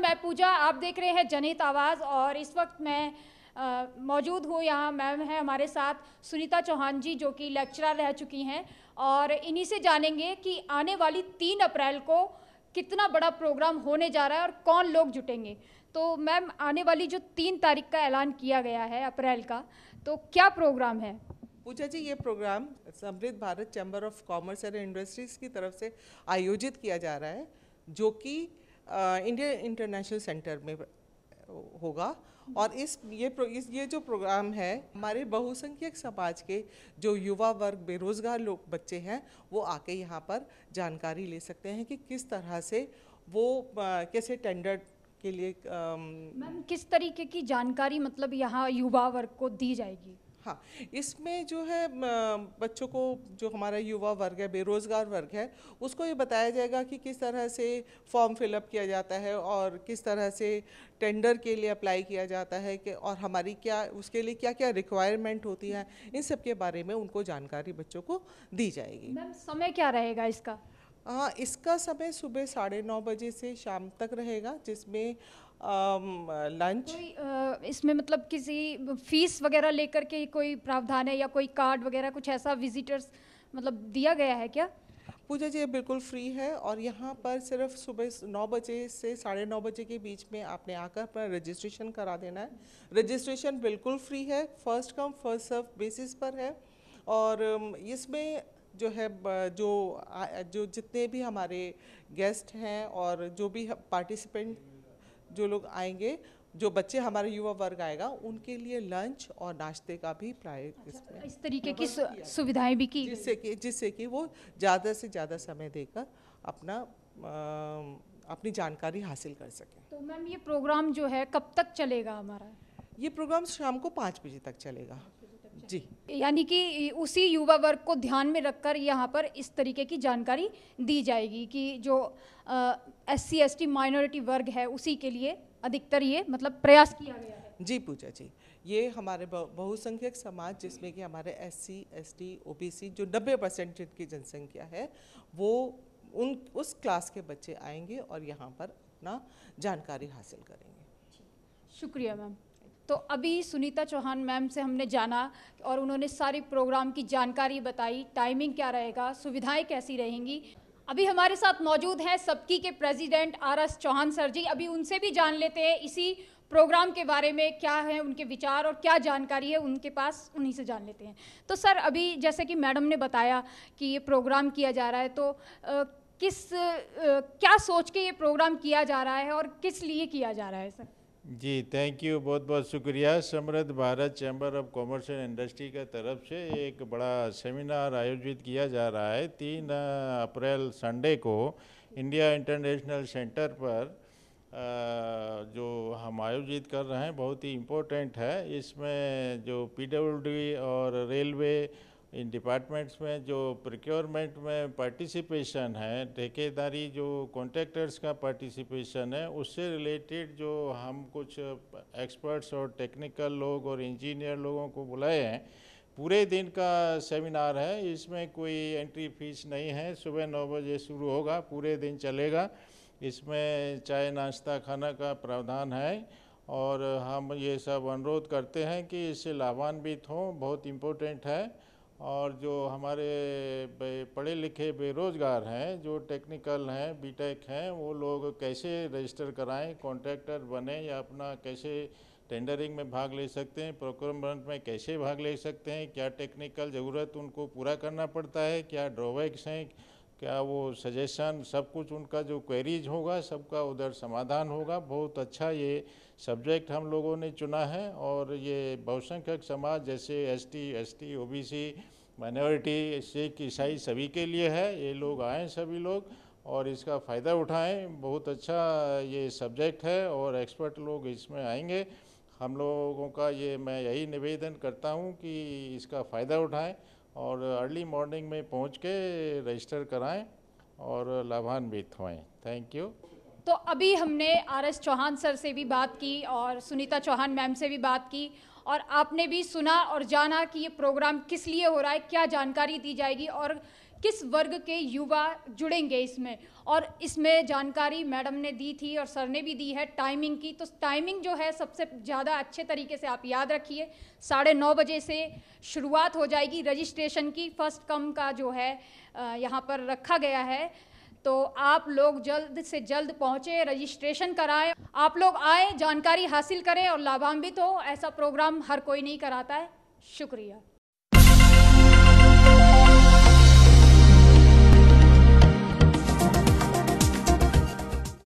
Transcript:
मैं पूजा आप देख रहे हैं जनहित आवाज़ और इस वक्त मैं मौजूद हूँ यहाँ मैम है हमारे साथ सुनीता चौहान जी जो कि लेक्चरर रह चुकी हैं और इन्हीं से जानेंगे कि आने वाली तीन अप्रैल को कितना बड़ा प्रोग्राम होने जा रहा है और कौन लोग जुटेंगे तो मैम आने वाली जो तीन तारीख का ऐलान किया गया है अप्रैल का तो क्या प्रोग्राम है पूजा जी ये program Samriddh Bharat chamber of commerce and industries की तरफ से आयोजित किया जा रहा है जो कि इंडिया इंटरनेशनल सेंटर में होगा और इस ये प्रो, इस ये जो प्रोग्राम है हमारे बहुसंख्यक समाज के जो युवा वर्ग बेरोज़गार लोग बच्चे हैं वो आके यहाँ पर जानकारी ले सकते हैं कि किस तरह से वो कैसे टेंडर के लिए मैम किस तरीके की जानकारी मतलब यहाँ युवा वर्ग को दी जाएगी हाँ इसमें जो है बच्चों को जो हमारा युवा वर्ग है बेरोज़गार वर्ग है उसको ये बताया जाएगा कि किस तरह से फॉर्म फिलअप किया जाता है और किस तरह से टेंडर के लिए अप्लाई किया जाता है कि और हमारी क्या उसके लिए क्या क्या रिक्वायरमेंट होती है इन सब के बारे में उनको जानकारी बच्चों को दी जाएगी मैम समय क्या रहेगा इसका हाँ इसका समय सुबह साढ़े नौ बजे से शाम तक रहेगा जिसमें लंच um, कोई इसमें मतलब किसी फीस वगैरह लेकर के कोई प्रावधान है या कोई कार्ड वगैरह कुछ ऐसा विजिटर्स मतलब दिया गया है क्या पूजा जी ये बिल्कुल फ्री है और यहाँ पर सिर्फ सुबह नौ बजे से साढ़े नौ बजे के बीच में आपने आकर अपना रजिस्ट्रेशन करा देना है रजिस्ट्रेशन बिल्कुल फ्री है first come first serve basis पर है और um, इसमें जो है जो जो जितने भी हमारे गेस्ट हैं और जो भी पार्टिसिपेंट जो लोग आएंगे जो बच्चे हमारे युवा वर्ग आएगा उनके लिए लंच और नाश्ते का भी प्राय अच्छा, इस तरीके की सुविधाएं भी की जिससे कि जिससे कि वो ज़्यादा से ज़्यादा समय देकर अपना आ, अपनी जानकारी हासिल कर सकें तो मैम ये प्रोग्राम जो है कब तक चलेगा हमारा ये प्रोग्राम शाम को पाँच बजे तक चलेगा जी यानी कि उसी युवा वर्ग को ध्यान में रखकर यहाँ पर इस तरीके की जानकारी दी जाएगी कि जो S C S T minority वर्ग है उसी के लिए अधिकतर ये मतलब प्रयास किया गया है जी पूजा जी ये हमारे बहुसंख्यक समाज जिसमें कि हमारे S C S T O B C जो नब्बे परसेंट की जनसंख्या है वो उन उस क्लास के बच्चे आएंगे और यहाँ पर अपना जानकारी हासिल करेंगे शुक्रिया मैम तो अभी सुनीता चौहान मैम से हमने जाना और उन्होंने सारी प्रोग्राम की जानकारी बताई टाइमिंग क्या रहेगा सुविधाएं कैसी रहेंगी अभी हमारे साथ मौजूद हैं सबकी के president R S Chauhan sir ji अभी उनसे भी जान लेते हैं इसी प्रोग्राम के बारे में क्या है उनके विचार और क्या जानकारी है उनके पास उन्हीं से जान लेते हैं तो सर अभी जैसे कि मैडम ने बताया कि ये प्रोग्राम किया जा रहा है तो आ, किस आ, क्या सोच के ये प्रोग्राम किया जा रहा है और किस लिए किया जा रहा है सर जी थैंक यू बहुत बहुत शुक्रिया Samriddh Bharat chamber of commerce and industry का तरफ से एक बड़ा सेमिनार आयोजित किया जा रहा है तीन अप्रैल संडे को इंडिया इंटरनेशनल सेंटर पर जो हम आयोजित कर रहे हैं बहुत ही इम्पोर्टेंट है इसमें जो पीडब्ल्यूडी और रेलवे इन डिपार्टमेंट्स में जो प्रिक्योरमेंट में पार्टिसिपेशन है ठेकेदारी जो कॉन्ट्रैक्टर्स का पार्टिसिपेशन है उससे रिलेटेड जो हम कुछ एक्सपर्ट्स और टेक्निकल लोग और इंजीनियर लोगों को बुलाए हैं पूरे दिन का सेमिनार है इसमें कोई एंट्री फीस नहीं है सुबह नौ बजे शुरू होगा पूरे दिन चलेगा इसमें चाय नाश्ता खाना का प्रावधान है और हम ये सब अनुरोध करते हैं कि इससे लाभान्वित हों बहुत इम्पोर्टेंट है और जो हमारे पढ़े लिखे बेरोज़गार हैं जो टेक्निकल हैं बीटेक हैं वो लोग कैसे रजिस्टर कराएं कॉन्ट्रैक्टर बने या अपना कैसे टेंडरिंग में भाग ले सकते हैं प्रोक्योरमेंट में कैसे भाग ले सकते हैं क्या टेक्निकल ज़रूरत उनको पूरा करना पड़ता है क्या ड्रॉबैक्स हैं क्या वो सजेशन सब कुछ उनका जो क्वेरीज होगा सबका उधर समाधान होगा बहुत अच्छा ये सब्जेक्ट हम लोगों ने चुना है और ये बहुसंख्यक समाज जैसे एसटी एसटी ओबीसी माइनॉरिटी सिख ईसाई सभी के लिए है ये लोग आए सभी लोग और इसका फ़ायदा उठाएं बहुत अच्छा ये सब्जेक्ट है और एक्सपर्ट लोग इसमें आएंगे हम लोगों का ये मैं यही निवेदन करता हूँ कि इसका फ़ायदा उठाएं और अर्ली मॉर्निंग में पहुँच के रजिस्टर कराएं और लाभान्वित होएं थैंक यू तो अभी हमने आर एस चौहान सर से भी बात की और सुनीता चौहान मैम से भी बात की और आपने भी सुना और जाना कि ये प्रोग्राम किस लिए हो रहा है क्या जानकारी दी जाएगी और किस वर्ग के युवा जुड़ेंगे इसमें और इसमें जानकारी मैडम ने दी थी और सर ने भी दी है टाइमिंग की तो टाइमिंग जो है सबसे ज़्यादा अच्छे तरीके से आप याद रखिए साढ़े नौ बजे से शुरुआत हो जाएगी रजिस्ट्रेशन की फर्स्ट कम का जो है यहाँ पर रखा गया है तो आप लोग जल्द से जल्द पहुँचें रजिस्ट्रेशन कराएं आप लोग आए जानकारी हासिल करें और लाभान्वित हो ऐसा प्रोग्राम हर कोई नहीं कराता है शुक्रिया